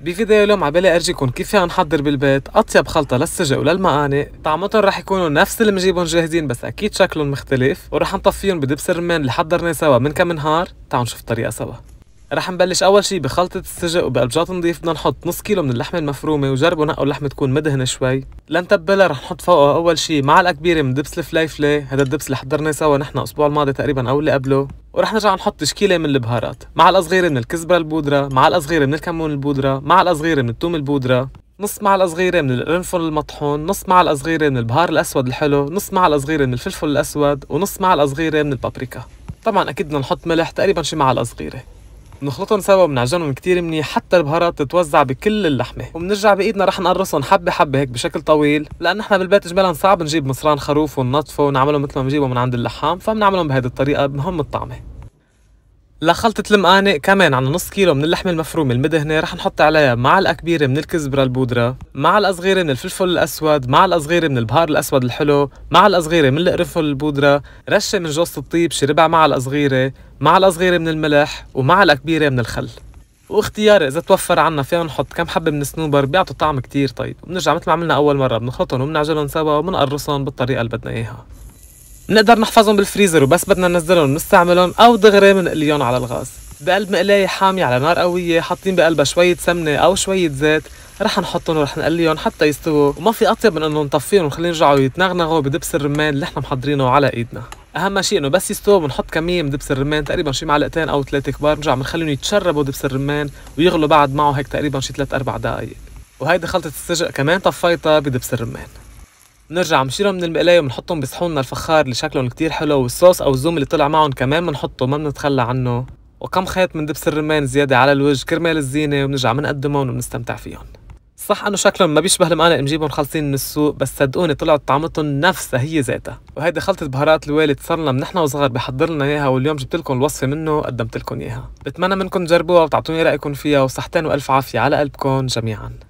بفيديو اليوم عبالي ارجيكم كيف فينا يعني نحضر بالبيت اطيب خلطه للسجق وللمقاني طعمتهم رح يكونوا نفس اللي بنجيبهم جاهزين بس اكيد شكلهم مختلف ورح نطفيهم بدبس الرمان اللي حضرناه سوا من كم نهار تعالوا نشوف الطريقه سوا رح نبلش اول شي بخلطة السجق وبقلبجات نضيف بدنا نحط نص كيلو من اللحمة المفرومة وجربوا نقوا اللحمة تكون مدهنة شوي لنتبلها رح نحط فوقها اول شي معلقة كبيرة من دبس الفليفلة هذا الدبس اللي حضرناه سوا نحن الاسبوع الماضي تقريبا او اللي قبله ورح نرجع نحط تشكيله من البهارات معلقة صغيرة من الكزبرة البودرة معلقة صغيرة من الكمون البودرة معلقة صغيرة من الثوم البودرة نص معلقة صغيرة من القرنفل المطحون، نص معلقة صغيرة من البهار الأسود الحلو، نص معلقة صغيرة من الفلفل الأسود، ونص معلقة صغيرة من البابريكا. طبعا أكيد بدنا نحط ملح تقريبا شي معلقة صغيرة. بنخلطهم سوا وبنعجنهم كتير منيح حتى البهارات تتوزع بكل اللحمه وبنرجع بايدنا رح نقرصهم حبه حبه هيك بشكل طويل لان نحن بالبيت اجمالا صعب نجيب مصران خروف وننظفه ونعمله مثل ما بنجيبه من عند اللحام فبنعملهم بهذه الطريقه بهم الطعمه لخلطة المقانق كمان عنا نص كيلو من اللحمة المفرومة المدهنة رح نحط عليها معلقة كبيرة من الكزبرة البودرة معلقة صغيرة من الفلفل الأسود معلقة صغيرة من البهار الأسود الحلو معلقة صغيرة من القرفل البودرة رشة من جوز الطيب شي ربع معلقة صغيرة معلقة صغيرة من الملح ومعلقة كبيرة من الخل واختياري اذا توفر عنا فينا نحط كم حبه من السنوبر بيعطوا طعم كتير طيب وبنرجع مثل ما عملنا اول مره بنخلطهم وبنعجنهم سوا وبنقرصهم بالطريقه اللي بدنا اياها بنقدر نحفظهم بالفريزر وبس بدنا ننزلهم بنستعملهم او دغري بنقليهم على الغاز بقلب مقلاية حامية على نار قوية حاطين بقلبها شوية سمنة أو شوية زيت رح نحطهم ورح نقليهم حتى يستووا وما في أطيب من إنه نطفيهم ونخليهم يرجعوا يتنغنغوا بدبس الرمان اللي احنا محضرينه على إيدنا اهم شيء انه بس يستووا بنحط كميه من دبس الرمان تقريبا شي معلقتين او ثلاثه كبار بنرجع بنخليهم يتشربوا دبس الرمان ويغلوا بعد معه هيك تقريبا شي ثلاث اربع دقائق وهيدي خلطه السجق كمان طفيتها بدبس الرمان بنرجع بنشيلهم من المقلايه وبنحطهم بصحوننا الفخار اللي شكلهم كتير حلو والصوص او الزوم اللي طلع معهم كمان بنحطه ما بنتخلى عنه وكم خيط من دبس الرمان زياده على الوجه كرمال الزينه وبنرجع بنقدمهم وبنستمتع فيهم صح انه شكلهم ما بيشبه المقالق اللي بنجيبهم خالصين من السوق بس صدقوني طلعت طعمتهم نفسها هي ذاتها وهيدي خلطة بهارات الوالد صار لنا من نحن وصغار بحضر لنا اياها واليوم جبت لكم الوصفة منه قدمت لكم اياها بتمنى منكم تجربوها وتعطوني رايكم فيها وصحتين والف عافية على قلبكم جميعا